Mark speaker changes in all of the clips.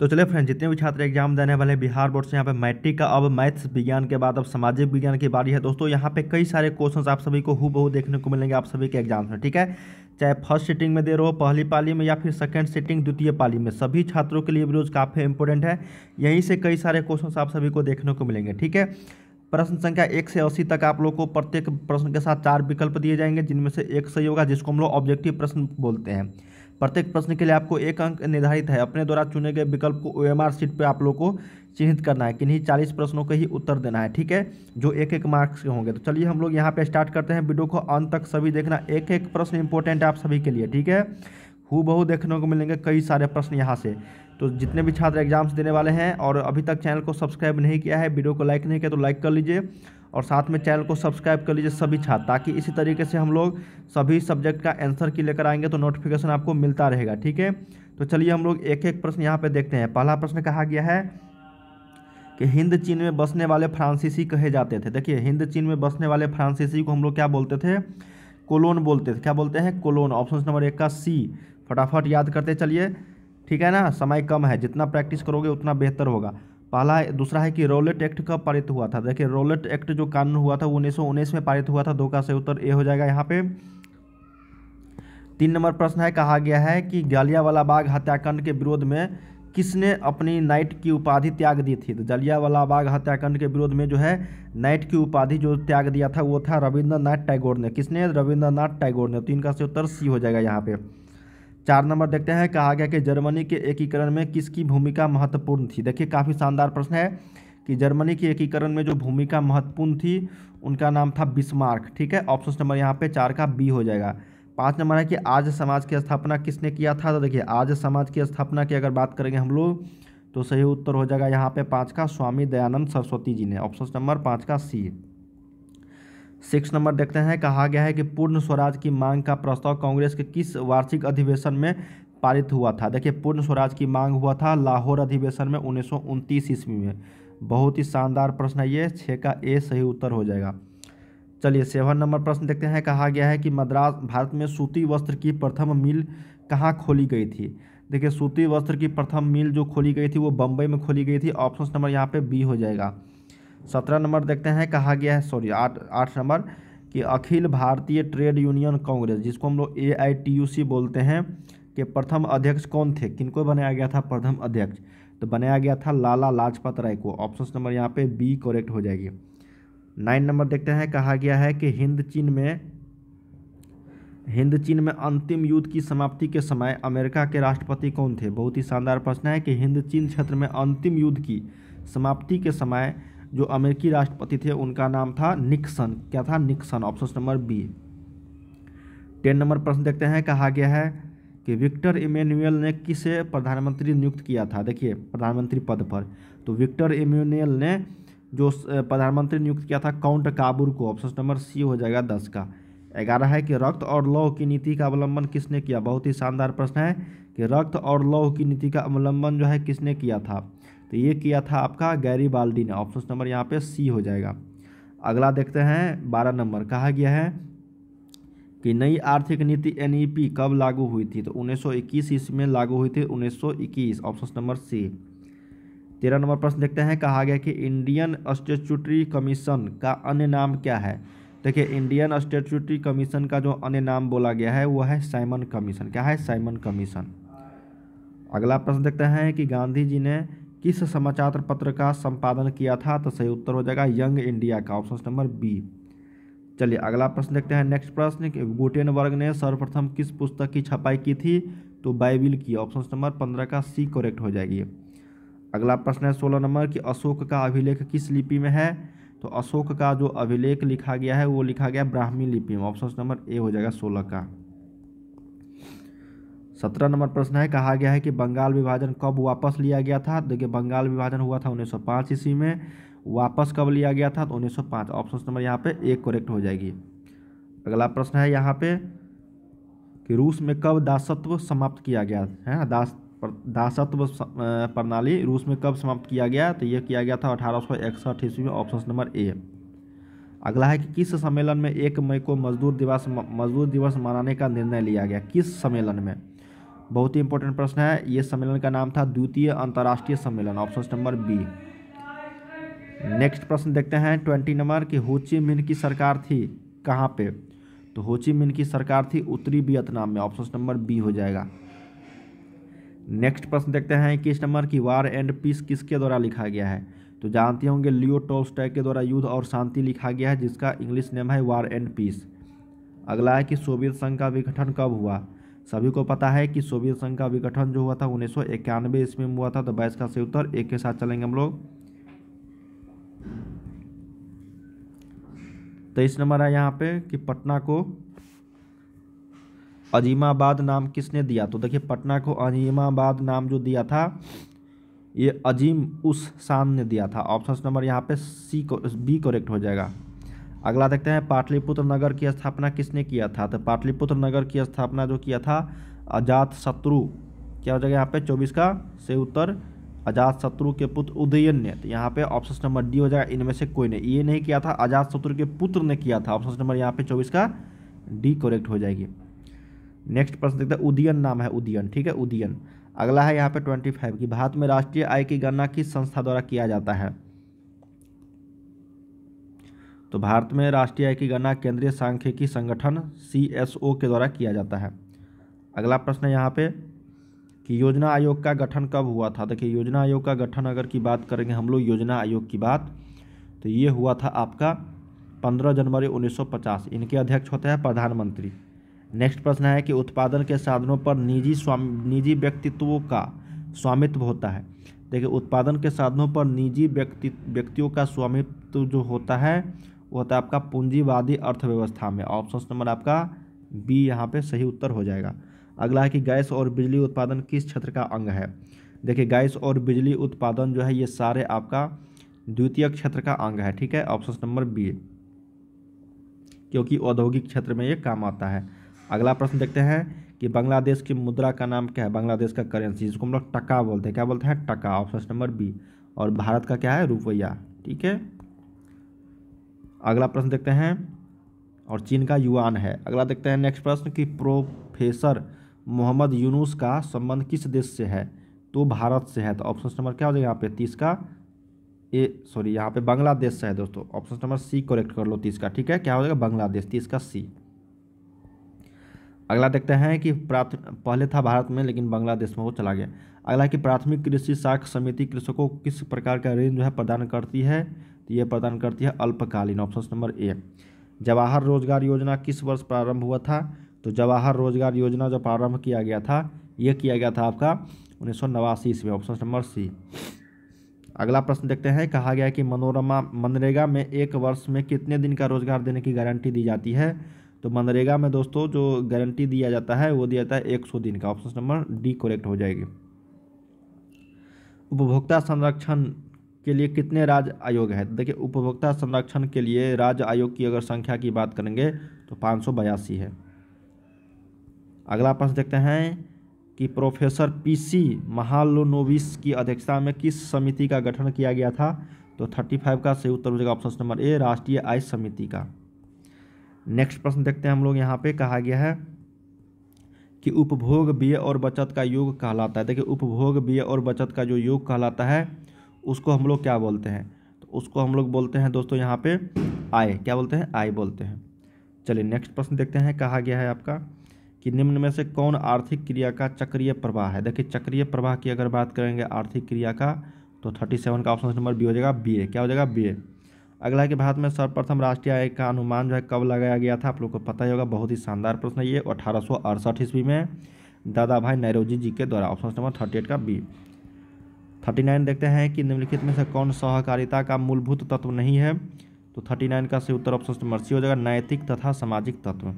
Speaker 1: तो चलिए फ्रेंड जितने भी छात्र एग्जाम देने वाले बिहार बोर्ड से यहाँ पे मैट्रिक का अब मैथ्स विज्ञान के बाद अब सामाजिक विज्ञान की बारी है दोस्तों यहाँ पे कई सारे क्वेश्चंस आप सभी को हु बहु देखने को मिलेंगे आप सभी के एग्जाम में ठीक है चाहे फर्स्ट सीटिंग में दे रहे हो पहली पाली में या फिर सेकंड सीटिंग द्वितीय पाली में सभी छात्रों के लिए रोज काफ़ी इंपॉर्टेंट है यहीं से कई सारे क्वेश्चन आप सभी को देखने को मिलेंगे ठीक है प्रश्न संख्या एक से अस्सी तक आप लोग को प्रत्येक प्रश्न के साथ चार विकल्प दिए जाएंगे जिनमें से एक सही होगा जिसको हम लोग ऑब्जेक्टिव प्रश्न बोलते हैं प्रत्येक प्रश्न के लिए आपको एक अंक निर्धारित है अपने द्वारा चुने गए विकल्प को ओ सीट पर आप लोग को चिन्हित करना है किन्हीं चालीस प्रश्नों का ही उत्तर देना है ठीक है जो एक एक मार्क्स के होंगे तो चलिए हम लोग यहाँ पे स्टार्ट करते हैं वीडियो को अंत तक सभी देखना एक एक प्रश्न इंपॉर्टेंट है आप सभी के लिए ठीक है हु देखने को मिलेंगे कई सारे प्रश्न यहाँ से तो जितने भी छात्र एग्जाम्स देने वाले हैं और अभी तक चैनल को सब्सक्राइब नहीं किया है वीडियो को लाइक नहीं किया तो लाइक कर लीजिए और साथ में चैनल को सब्सक्राइब कर लीजिए सभी छात्र ताकि इसी तरीके से हम लोग सभी सब्जेक्ट का आंसर की लेकर आएंगे तो नोटिफिकेशन आपको मिलता रहेगा ठीक है तो चलिए हम लोग एक एक प्रश्न यहाँ पर देखते हैं पहला प्रश्न कहा गया है कि हिंद चीन में बसने वाले फ्रांसीसी कहे जाते थे देखिए हिंद चीन में बसने वाले फ्रांसीसी को हम लोग क्या बोलते थे कोलोन बोलते थे क्या बोलते हैं कोलोन ऑप्शन नंबर एक का सी फटाफट याद करते चलिए ठीक है ना समय कम है जितना प्रैक्टिस करोगे उतना बेहतर होगा पहला दूसरा है कि रोलेट एक्ट कब पारित हुआ था देखिए रोलेट एक्ट जो कानून हुआ था वो उन्नीस में पारित हुआ था दो का से उत्तर ए हो जाएगा यहाँ पे तीन नंबर प्रश्न है कहा गया है कि जालियावाला बाग हत्याकांड के विरोध में किसने अपनी नाइट की उपाधि त्याग दी थी तो जलियावाला बाग हत्याकांड के विरोध में जो है नाइट की उपाधि जो त्याग दिया था वो था रविंद्रनाथ टैगोर ने किसने रविंद्रनाथ टैगोर ने तो इनका से उत्तर सी हो जाएगा यहाँ पे चार नंबर देखते हैं कहा गया कि जर्मनी के एकीकरण में किसकी भूमिका महत्वपूर्ण थी देखिए काफ़ी शानदार प्रश्न है कि जर्मनी के एकीकरण में जो भूमिका महत्वपूर्ण थी उनका नाम था बिस्मार्क ठीक है ऑप्शन नंबर यहाँ पे चार का बी हो जाएगा पाँच नंबर है कि आज समाज की स्थापना किसने किया था तो देखिए आज समाज की स्थापना की अगर बात करेंगे हम लोग तो सही उत्तर हो जाएगा यहाँ पे पाँच का स्वामी दयानंद सरस्वती जी ने ऑप्शन नंबर पाँच का सी सिक्स नंबर देखते हैं कहा गया है कि पूर्ण स्वराज की मांग का प्रस्ताव कांग्रेस के किस वार्षिक अधिवेशन में पारित हुआ था देखिए पूर्ण स्वराज की मांग हुआ था लाहौर अधिवेशन में उन्नीस ईस्वी में बहुत ही शानदार प्रश्न है ये छः का ए सही उत्तर हो जाएगा चलिए सेवन नंबर प्रश्न देखते हैं कहा गया है कि मद्रास भारत में सूती वस्त्र की प्रथम मिल कहाँ खोली गई थी देखिए सूती वस्त्र की प्रथम मिल जो खोली गई थी वो बम्बई में खोली गई थी ऑप्शन नंबर यहाँ पे बी हो जाएगा सत्रह नंबर देखते हैं कहा गया है सॉरी आठ आठ नंबर कि अखिल भारतीय ट्रेड यूनियन कांग्रेस जिसको हम लोग ए बोलते हैं के प्रथम अध्यक्ष कौन थे किनको बनाया गया था प्रथम अध्यक्ष तो बनाया गया था लाला लाजपत राय को ऑप्शन नंबर यहाँ पे बी करेक्ट हो जाएगी नाइन नंबर देखते हैं कहा गया है कि हिंद चीन में हिंद चीन में अंतिम युद्ध की समाप्ति के समय अमेरिका के राष्ट्रपति कौन थे बहुत ही शानदार प्रश्न है कि हिंद चीन क्षेत्र में अंतिम युद्ध की समाप्ति के समय जो अमेरिकी राष्ट्रपति थे उनका नाम था निक्सन क्या था Nixon option number B ten number प्रश्न देखते हैं कहा गया है कि विक्टर इमेनुअल ने किसे प्रधानमंत्री नियुक्त किया था देखिए प्रधानमंत्री पद पर तो विक्टर इमेनुअल ने जो प्रधानमंत्री नियुक्त किया था काउंट काबूर को ऑप्शन नंबर सी हो जाएगा दस का ग्यारह है कि रक्त और लौह की नीति का अवलंबन किसने किया बहुत ही शानदार प्रश्न है कि रक्त और लौह की नीति का अवलंबन जो है किसने किया था तो ये किया था आपका गैरी बाल्डी ने ऑप्शन नंबर यहाँ पे सी हो जाएगा अगला देखते हैं बारह नंबर कहा गया है कि नई आर्थिक नीति एनईपी e कब लागू हुई थी तो 1921 ईस्वी में लागू हुई थी 1921 ऑप्शन नंबर सी तेरह नंबर प्रश्न देखते हैं कहा गया कि इंडियन स्टेचुटरी कमीशन का अन्य नाम क्या है देखिए इंडियन स्टेचुटरी कमीशन का जो अन्य नाम बोला गया है वो है साइमन कमीशन क्या है साइमन कमीशन अगला प्रश्न देखते हैं कि गांधी जी ने किस समाचार पत्र का संपादन किया था तो सही उत्तर हो जाएगा यंग इंडिया का ऑप्शन नंबर बी चलिए अगला प्रश्न देखते हैं नेक्स्ट प्रश्न गुटेन वर्ग ने सर्वप्रथम किस पुस्तक की छपाई की थी तो बाइबिल की ऑप्शन नंबर पंद्रह का सी करेक्ट हो जाएगी अगला प्रश्न है सोलह नंबर कि अशोक का अभिलेख किस लिपि में है तो अशोक का जो अभिलेख लिखा गया है वो लिखा गया ब्राह्मी लिपि में ऑप्शन नंबर ए हो जाएगा सोलह का सत्रह नंबर प्रश्न है कहा गया है कि बंगाल विभाजन कब वापस लिया गया था तो देखिए बंगाल विभाजन हुआ था उन्नीस ईस्वी में वापस कब लिया गया था तो पाँच ऑप्शन नंबर यहाँ पे एक करेक्ट हो जाएगी अगला प्रश्न है यहाँ पे कि रूस में कब दासत्व समाप्त किया गया है ना दास दासत्व प्रणाली रूस में कब समाप्त किया गया तो यह किया गया था अठारह सौ इकसठ ईस्वी में ऑप्शन नंबर ए अगला है कि किस सम्मेलन में एक मई को मजदूर दिवस मजदूर दिवस मनाने का निर्णय लिया गया किस सम्मेलन में बहुत ही इंपॉर्टेंट प्रश्न है ये सम्मेलन का नाम था द्वितीय अंतर्राष्ट्रीय सम्मेलन ऑप्शन नंबर बी नेक्स्ट प्रश्न देखते हैं ट्वेंटी नंबर कि होची मिन की सरकार थी कहाँ पे तो होची मिन की सरकार थी उत्तरी वियतनाम में ऑप्शन नंबर बी हो जाएगा नेक्स्ट प्रश्न देखते हैं इक्कीस नंबर की वार एंड पीस किसके द्वारा लिखा गया है तो जानते होंगे लियो टोलस्टॉय के द्वारा युद्ध और शांति लिखा गया है जिसका इंग्लिश नेम है वार एंड पीस अगला है कि सोवियत संघ का विघटन कब हुआ सभी को पता है कि सोवियत संघ का विघटन जो हुआ था उन्नीस सौ इक्यानवे ईस्वी में हुआ था तो बाईस का सही उत्तर एक के साथ चलेंगे हम लोग तेईस नंबर है यहाँ पे कि पटना को अजीमाबाद नाम किसने दिया तो देखिए पटना को अजीमाबाद नाम जो दिया था ये अजीम उस शान ने दिया था ऑप्शन नंबर यहाँ पे सी को बी करेक्ट हो जाएगा अगला देखते हैं पाटलिपुत्र नगर की स्थापना किसने किया था तो पाटलिपुत्र नगर की स्थापना जो किया था अजात शत्रु क्या हो जाएगा यहाँ पे चौबीस का से उत्तर अजात शत्रु के पुत्र उदयन ने तो यहाँ पे ऑप्शन नंबर डी हो जाएगा इनमें से कोई ने ये नहीं किया था अजात शत्रु के पुत्र ने किया था ऑप्शन नंबर यहाँ पे चौबीस का डी करेक्ट हो जाएगी नेक्स्ट प्रश्न देखते हैं उदयन नाम है उदयन ठीक है उदयन अगला है यहाँ पे ट्वेंटी फाइव की भारत में राष्ट्रीय आय की गणना किस संस्था द्वारा किया जाता है तो भारत में राष्ट्रीय आय की गणना केंद्रीय सांख्यिकी संगठन सी के द्वारा किया जाता है अगला प्रश्न यहाँ पे कि योजना आयोग का गठन कब हुआ था देखिए योजना आयोग का गठन अगर की बात करेंगे हम लोग योजना आयोग की बात तो ये हुआ था आपका 15 जनवरी 1950 इनके अध्यक्ष होते हैं प्रधानमंत्री नेक्स्ट प्रश्न है कि उत्पादन के साधनों पर निजी स्वामी निजी व्यक्तित्वों का स्वामित्व होता है देखिए उत्पादन के साधनों पर निजी व्यक्ति व्यक्तियों का स्वामित्व जो होता है वो होता है आपका पूंजीवादी अर्थव्यवस्था में ऑप्शन नंबर आपका बी यहाँ पे सही उत्तर हो जाएगा अगला है कि गैस और बिजली उत्पादन किस क्षेत्र का अंग है देखिए गैस और बिजली उत्पादन जो है ये सारे आपका द्वितीय क्षेत्र का अंग है ठीक है ऑप्शन नंबर बी क्योंकि औद्योगिक क्षेत्र में ये काम आता है अगला प्रश्न देखते हैं कि बांग्लादेश की मुद्रा का नाम क्या है बांग्लादेश का करेंसी जिसको हम लोग टका बोलते हैं क्या बोलते हैं टका ऑप्शन नंबर बी और भारत का क्या है रुपया ठीक है अगला प्रश्न देखते हैं और चीन का युआन है अगला देखते हैं नेक्स्ट प्रश्न कि प्रोफेसर मोहम्मद यूनुस का संबंध किस देश से है तो भारत से है तो ऑप्शन नंबर क्या हो जाएगा यहाँ पे तीस का ए सॉरी यहाँ पे बांग्लादेश से है दोस्तों ऑप्शन नंबर सी करेक्ट कर लो तीस का ठीक है क्या हो जाएगा बांग्लादेश तीस का सी अगला देखते हैं कि प्राथ पहले था भारत में लेकिन बांग्लादेश में वो चला गया अगला कि प्राथमिक कृषि साख समिति कृषकों को किस प्रकार का ऋण जो है प्रदान करती है तो यह प्रदान करती है अल्पकालीन ऑप्शन नंबर ए जवाहर रोजगार योजना किस वर्ष प्रारंभ हुआ था तो जवाहर रोजगार योजना जो प्रारंभ किया गया था यह किया गया था आपका उन्नीस सौ नवासी ईस्वी ऑप्शन नंबर सी अगला प्रश्न देखते हैं कहा गया है कि मनोरमा मनरेगा में एक वर्ष में कितने दिन का रोजगार देने की गारंटी दी जाती है तो मनरेगा में दोस्तों जो गारंटी दिया जाता है वो दिया जाता है एक सौ दिन का ऑप्शन नंबर डी करेक्ट हो जाएगी उपभोक्ता संरक्षण के लिए कितने राज्य आयोग है देखिए उपभोक्ता संरक्षण के लिए राज्य आयोग की अगर संख्या की बात करेंगे तो पाँच है अगला प्रश्न देखते हैं कि प्रोफेसर पीसी महालोनोविस की अध्यक्षता में किस समिति का गठन किया गया था तो 35 का सही उत्तर हो जाएगा ऑप्शन नंबर ए राष्ट्रीय आय समिति का नेक्स्ट प्रश्न देखते हैं हम लोग यहाँ पे कहा गया है कि उपभोग व्यय और बचत का योग कहलाता है देखिए उपभोग व्यय और बचत का जो योग कहलाता है उसको हम लोग क्या बोलते हैं तो उसको हम लोग बोलते हैं दोस्तों यहाँ पे आय क्या बोलते हैं आय बोलते हैं चलिए नेक्स्ट प्रश्न देखते हैं कहा गया है आपका कि निम्न में से कौन आर्थिक क्रिया का चक्रीय प्रवाह है देखिए चक्रीय प्रवाह की अगर बात करेंगे आर्थिक क्रिया का तो थर्टी सेवन का ऑप्शन नंबर बी हो जाएगा बी ए क्या हो जाएगा बी ए अगला कि भारत में सर्वप्रथम राष्ट्रीय आय का अनुमान जो है कब लगाया गया था आप लोग को पता ही होगा बहुत ही शानदार प्रश्न है ये अठारह ईस्वी में दादा भाई नैरोजी जी के द्वारा ऑप्शन नंबर थर्टी एट का बी थर्टी नाइन देखते हैं कि निम्नलिखित में से कौन सहकारिता का मूलभूत तत्व नहीं है तो थर्टी नाइन का सही उत्तर ऑप्शन नंबर सी हो जाएगा नैतिक तथा सामाजिक तत्व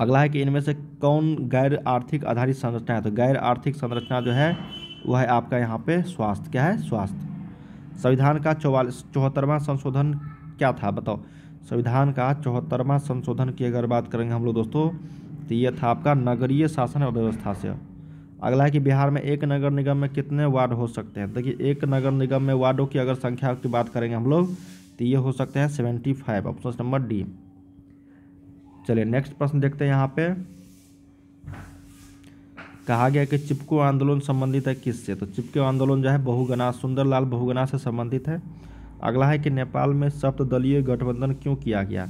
Speaker 1: अगला है कि इनमें से कौन गैर आर्थिक आधारित संरचना है तो गैर आर्थिक संरचना जो है वह है आपका यहाँ पे स्वास्थ्य क्या है स्वास्थ्य संविधान का चौवालीस चौहत्तरवा संशोधन क्या था बताओ संविधान का चौहत्तरवा संशोधन की अगर बात करेंगे हम लोग दोस्तों तो ये था आपका नगरीय शासन और व्यवस्था से अगला है कि बिहार में एक नगर निगम में कितने वार्ड हो सकते हैं देखिए एक नगर निगम में वार्डों की अगर संख्या की बात करेंगे हम लोग तो ये हो सकते हैं seventy five option number D चलिए नेक्स्ट प्रश्न देखते हैं यहाँ पे कहा गया कि चिपको आंदोलन संबंधित है किससे तो चिपको आंदोलन जो है बहुगना सुंदरलाल बहुगना से संबंधित है अगला है कि नेपाल में सप्तलीय गठबंधन क्यों किया गया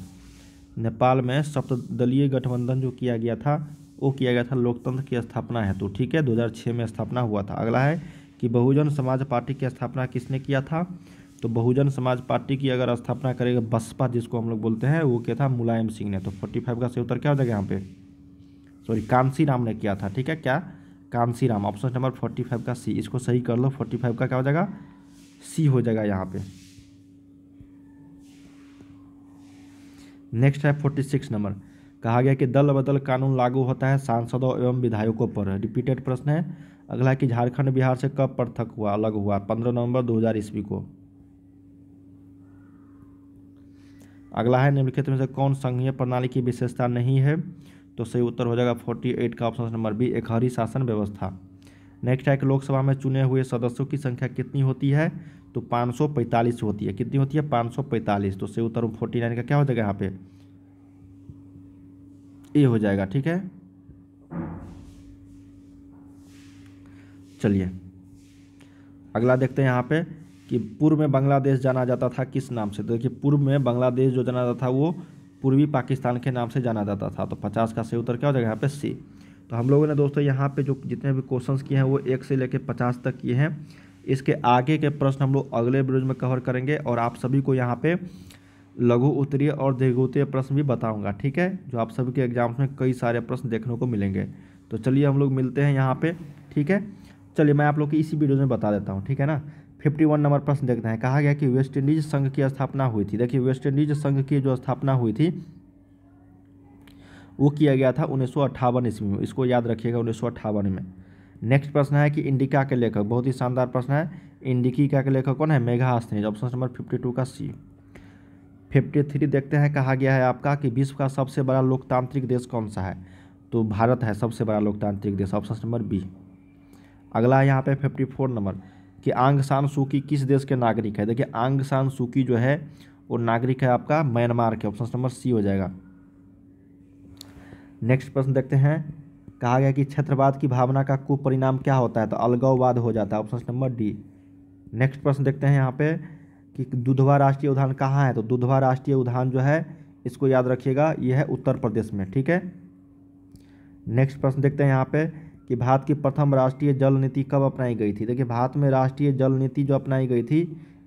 Speaker 1: नेपाल में सप्तलीय गठबंधन जो किया गया था वो किया गया था लोकतंत्र की स्थापना है तो, ठीक है 2006 में स्थापना हुआ था अगला है कि बहुजन समाज पार्टी की स्थापना किसने किया था तो बहुजन समाज पार्टी की अगर स्थापना करेगा बसपा जिसको हम लोग बोलते हैं वो किया था मुलायम सिंह ने तो फोर्टी फाइव का सही उत्तर क्या हो जाएगा यहाँ पे सॉरी कांसी राम ने किया था ठीक है क्या Kanshi Ram option number forty five का सी इसको सही कर लो फोर्टी फाइव का क्या हो जाएगा सी हो जाएगा यहाँ पे नेक्स्ट है फोर्टी सिक्स नंबर कहा गया कि दल बदल कानून लागू होता है सांसदों एवं विधायकों पर रिपीटेड प्रश्न है अगला कि झारखंड बिहार से कब पृथक हुआ अलग हुआ पंद्रह नवंबर हजार ईस्वी को अगला है निम्नलिखित में से कौन संघीय प्रणाली की विशेषता नहीं है तो सही उत्तर हो जाएगा 48 का ऑप्शन नंबर बी एक हरी शासन व्यवस्था नेक्स्ट है कि लोकसभा में चुने हुए सदस्यों की संख्या कितनी होती है तो 545 होती है कितनी होती है 545 तो सही उत्तर 49 का क्या हो जाएगा यहाँ पे ए हो जाएगा ठीक है चलिए अगला देखते हैं यहाँ पे कि पूर्व में बांग्लादेश जाना जाता था किस नाम से तो देखिए पूर्व में बांग्लादेश जो जाना जाता था वो पूर्वी पाकिस्तान के नाम से जाना जाता था तो पचास का सही उत्तर क्या हो जाएगा यहाँ पे सी तो हम लोगों ने दोस्तों यहाँ पे जो जितने भी क्वेश्चन किए हैं वो एक से लेकर पचास तक किए हैं इसके आगे के प्रश्न हम लोग अगले ब्रिज में कवर करेंगे और आप सभी को यहाँ पे लघु उत्तरीय और दीर्घोत्तरीय प्रश्न भी बताऊंगा ठीक है जो आप सभी के एग्जाम्स में कई सारे प्रश्न देखने को मिलेंगे तो चलिए हम लोग मिलते हैं यहाँ पे ठीक है चलिए मैं आप लोग की इसी वीडियो में बता देता हूँ ठीक है ना फिफ्टी वन नंबर प्रश्न देखते हैं कहा गया कि वेस्ट इंडीज संघ की स्थापना हुई थी देखिए वेस्ट इंडीज संघ की जो स्थापना हुई थी वो किया गया था उन्नीस ईस्वी में इसको याद रखिएगा उन्नीस में नेक्स्ट प्रश्न है कि इंडिका के लेखक बहुत ही शानदार प्रश्न है इंडिकी का के लेखक कौन है Megasthenes option number fifty two का सी फिफ्टी थ्री देखते हैं कहा गया है आपका कि विश्व का सबसे बड़ा लोकतांत्रिक देश कौन सा है तो भारत है सबसे बड़ा लोकतांत्रिक देश ऑप्शन नंबर बी अगला है यहाँ पे फिफ्टी फोर नंबर कि आंग सान सूकी किस देश के नागरिक है देखिए आंग सान सूकी जो है वो नागरिक है आपका म्यांमार के ऑप्शन नंबर सी हो जाएगा नेक्स्ट प्रश्न देखते हैं कहा गया कि क्षेत्रवाद की भावना का कुपरिणाम क्या होता है तो अलगाववाद हो जाता है ऑप्शन नंबर डी नेक्स्ट प्रश्न देखते हैं यहाँ पे कि दुधवा राष्ट्रीय उद्यान कहाँ है तो दुधवा राष्ट्रीय उद्यान जो है इसको याद रखिएगा यह है उत्तर प्रदेश में ठीक है नेक्स्ट प्रश्न देखते हैं यहाँ पे कि भारत की प्रथम राष्ट्रीय जल नीति कब अपनाई गई थी देखिए भारत में राष्ट्रीय जल नीति जो अपनाई गई थी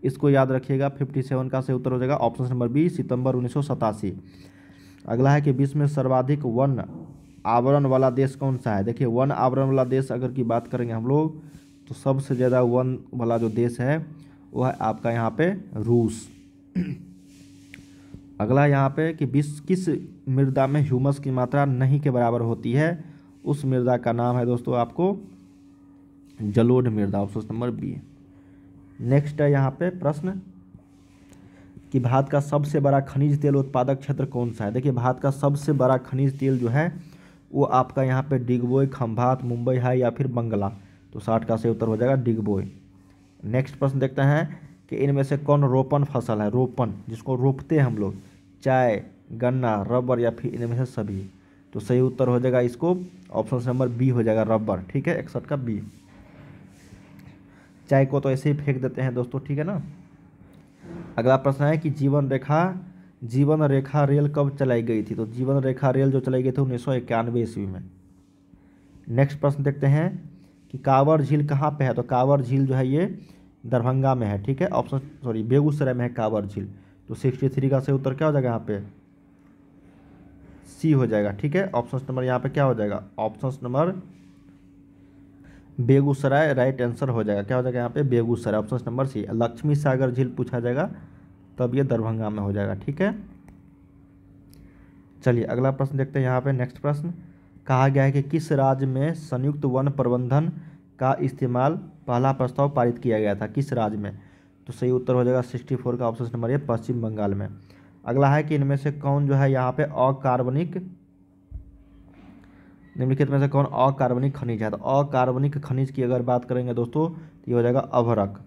Speaker 1: इसको याद रखिएगा फिफ्टी सेवन का सही उत्तर हो जाएगा ऑप्शन नंबर बी सितंबर उन्नीस अगला है कि विश्व में सर्वाधिक वन आवरण वाला देश कौन सा है देखिए वन आवरण वाला देश अगर की बात करेंगे हम लोग तो सबसे ज़्यादा वन वाला जो देश है वो है आपका यहाँ पे रूस अगला यहाँ पे कि विश्व किस मृदा में ह्यूमस की मात्रा नहीं के बराबर होती है उस मृदा का नाम है दोस्तों आपको जलोड मृदा ऑप्शन नंबर बी नेक्स्ट है यहाँ पे प्रश्न कि भारत का सबसे बड़ा खनिज तेल उत्पादक क्षेत्र कौन सा है देखिए भारत का सबसे बड़ा खनिज तेल जो है वो आपका यहाँ पे डिगबोई खम्भात मुंबई है या फिर बंगला तो साठ का से उत्तर हो जाएगा डिगबोय नेक्स्ट प्रश्न देखते हैं कि इनमें से कौन रोपण फसल है रोपण जिसको रोपते हैं हम लोग चाय गन्ना रबर या फिर इनमें से सभी तो सही उत्तर हो जाएगा इसको ऑप्शन नंबर बी हो जाएगा रबर ठीक है इकसठ का बी चाय को तो ऐसे ही फेंक देते हैं दोस्तों ठीक है ना अगला प्रश्न है कि जीवन रेखा जीवन रेखा रेल कब चलाई गई थी तो जीवन रेखा रेल जो चलाई गई थी उन्नीस सौ इक्यानवे ईस्वी में नेक्स्ट प्रश्न देखते हैं कि कांवर झील कहाँ पे है तो कांवर झील जो है ये दरभंगा में है ठीक है ऑप्शन सॉरी बेगूसराय में है कांवर झील तो सिक्सटी थ्री का सही उत्तर क्या हो जाएगा यहाँ पे सी हो जाएगा ठीक है ऑप्शन नंबर यहाँ पे क्या हो जाएगा option number Begusarai right answer हो जाएगा क्या हो जाएगा यहाँ पे Begusarai option number C Lakshmi Sagar झील पूछा जाएगा तब ये दरभंगा में हो जाएगा ठीक है चलिए अगला प्रश्न देखते हैं यहाँ पे नेक्स्ट प्रश्न कहा गया है कि किस राज्य में संयुक्त वन प्रबंधन का इस्तेमाल पहला प्रस्ताव पारित किया गया था किस राज्य में तो सही उत्तर हो जाएगा सिक्सटी फोर का ऑप्शन नंबर ये पश्चिम बंगाल में अगला है कि इनमें से कौन जो है यहाँ पे अकार्बनिक निम्नलिखित में से कौन अकार्बनिक खनिज है तो अकार्बनिक खनिज की अगर बात करेंगे दोस्तों तो ये हो जाएगा अभरक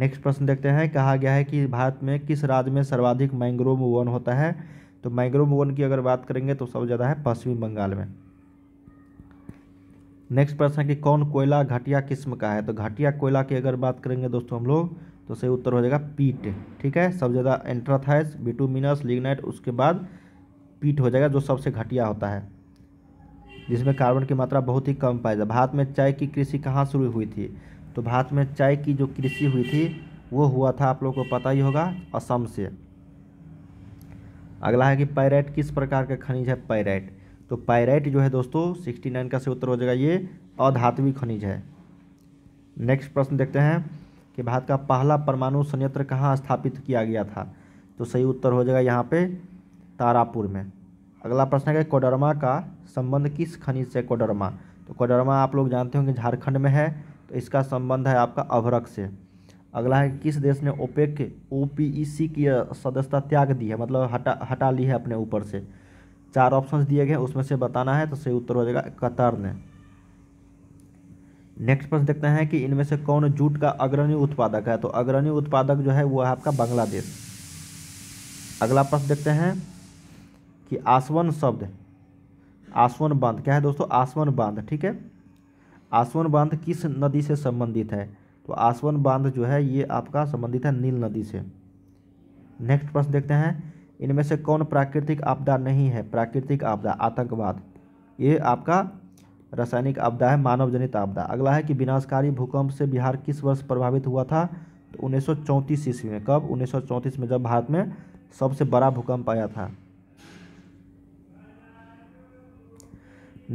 Speaker 1: नेक्स्ट प्रश्न देखते हैं कहा गया है कि भारत में किस राज्य में सर्वाधिक मैंग्रोव वन होता है तो मैंग्रोव वन की अगर बात करेंगे तो सबसे ज़्यादा है पश्चिमी बंगाल में नेक्स्ट प्रश्न है कि कौन कोयला घटिया किस्म का है तो घटिया कोयला की अगर बात करेंगे दोस्तों हम लोग तो सही उत्तर हो जाएगा पीट ठीक है सबसे ज़्यादा एंट्राथाइस बिटूमिनस लिग्नाइट उसके बाद पीट हो जाएगा जो सबसे घटिया होता है जिसमें कार्बन की मात्रा बहुत ही कम पाई जाए भारत में चाय की कृषि कहाँ शुरू हुई थी तो भारत में चाय की जो कृषि हुई थी वो हुआ था आप लोग को पता ही होगा असम से अगला है कि पैराइट किस प्रकार का खनिज है पैराइट तो पैराइट जो है दोस्तों सिक्सटी नाइन का से उत्तर हो जाएगा ये अधातवी खनिज है नेक्स्ट प्रश्न देखते हैं कि भारत का पहला परमाणु संयंत्र कहाँ स्थापित किया गया था तो सही उत्तर हो जाएगा यहाँ पे तारापुर में अगला प्रश्न है कोडरमा का संबंध किस खनिज से कोडरमा तो कोडरमा आप लोग जानते होंगे झारखंड में है तो इसका संबंध है आपका अभरक से अगला है किस देश ने ओपेक ओ की सदस्यता त्याग दी है मतलब हटा हटा ली है अपने ऊपर से चार ऑप्शंस दिए गए उसमें से बताना है तो सही उत्तर हो जाएगा कतार ने नेक्स्ट प्रश्न देखते हैं कि इनमें से कौन जूट का अग्रणी उत्पादक है तो अग्रणी उत्पादक जो है वो है आपका बांग्लादेश अगला प्रश्न देखते हैं कि आसवन शब्द आसवन बांध क्या है दोस्तों आसवन बांध ठीक है आसवन बांध किस नदी से संबंधित है तो आसवन बांध जो है ये आपका संबंधित है नील नदी से नेक्स्ट प्रश्न देखते हैं इनमें से कौन प्राकृतिक आपदा नहीं है प्राकृतिक आपदा आतंकवाद ये आपका रासायनिक आपदा है मानव जनित आपदा अगला है कि विनाशकारी भूकंप से बिहार किस वर्ष प्रभावित हुआ था तो उन्नीस ईस्वी में कब उन्नीस में जब भारत में सबसे बड़ा भूकंप आया था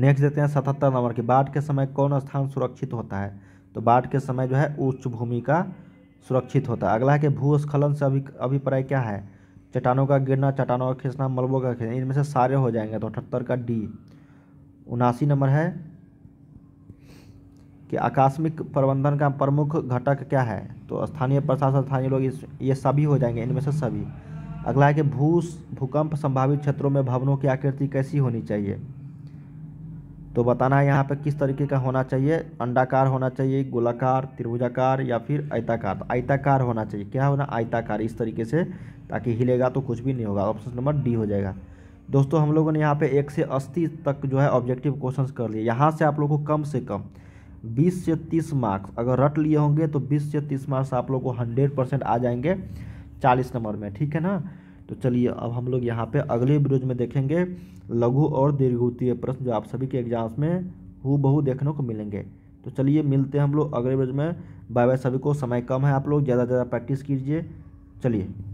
Speaker 1: नेक्स्ट देखते हैं सतहत्तर नंबर की बाढ़ के समय कौन स्थान सुरक्षित होता है तो बाढ़ के समय जो है उच्च भूमि का सुरक्षित होता है अगला है कि भूस्खलन से अभी अभिप्राय क्या है चट्टानों का गिरना चट्टानों का खींचना मलबों का खींचना इनमें से सारे हो जाएंगे तो अठहत्तर का डी उनासी नंबर है कि आकस्मिक प्रबंधन का प्रमुख घटक क्या है तो स्थानीय प्रशासन स्थानीय लोग ये सभी हो जाएंगे इनमें से सभी अगला है कि भू भूकंप संभावित क्षेत्रों में भवनों की आकृति कैसी होनी चाहिए तो बताना है यहाँ पर किस तरीके का होना चाहिए अंडाकार होना चाहिए गोलाकार त्रिभुजाकार या फिर आयताकार तो आयताकार होना चाहिए क्या होना आयताकार इस तरीके से ताकि हिलेगा तो कुछ भी नहीं होगा ऑप्शन नंबर डी हो जाएगा दोस्तों हम लोगों ने यहाँ पे एक से अस्सी तक जो है ऑब्जेक्टिव क्वेश्चंस कर लिए यहाँ से आप लोग को कम से कम बीस से तीस मार्क्स अगर रट लिए होंगे तो बीस से तीस मार्क्स आप लोग को हंड्रेड परसेंट आ जाएंगे चालीस नंबर में ठीक है ना तो चलिए अब हम लोग यहाँ पे अगले ब्रोज में देखेंगे लघु और दीर्घवृत्तीय प्रश्न जो आप सभी के एग्जाम्स में हु बहु देखने को मिलेंगे तो चलिए मिलते हैं हम लोग अगले ब्रोज में बाय बाय सभी को समय कम है आप लोग ज़्यादा से ज़्यादा प्रैक्टिस कीजिए चलिए